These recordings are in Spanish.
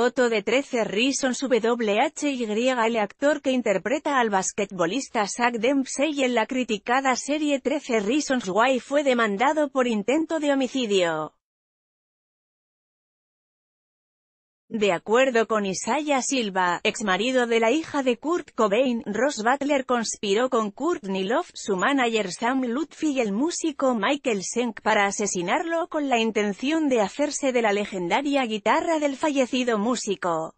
Foto de 13 Reasons WHY El actor que interpreta al basquetbolista Zach Dempsey en la criticada serie 13 Reasons Why fue demandado por intento de homicidio. De acuerdo con Isaiah Silva, ex marido de la hija de Kurt Cobain, Ross Butler conspiró con Kurt Love, su manager Sam Lutfi y el músico Michael Senk para asesinarlo con la intención de hacerse de la legendaria guitarra del fallecido músico.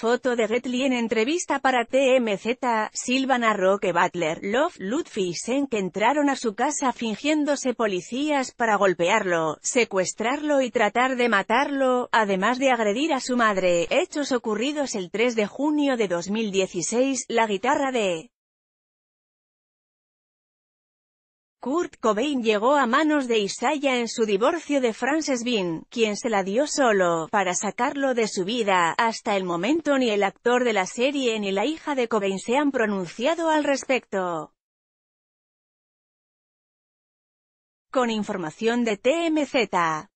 Foto de Getly en entrevista para TMZ, Silvana Roque Butler, Love, Lutfi y Senk entraron a su casa fingiéndose policías para golpearlo, secuestrarlo y tratar de matarlo, además de agredir a su madre. Hechos ocurridos el 3 de junio de 2016, la guitarra de Kurt Cobain llegó a manos de Isaiah en su divorcio de Frances Bean, quien se la dio solo, para sacarlo de su vida. Hasta el momento ni el actor de la serie ni la hija de Cobain se han pronunciado al respecto. Con información de TMZ.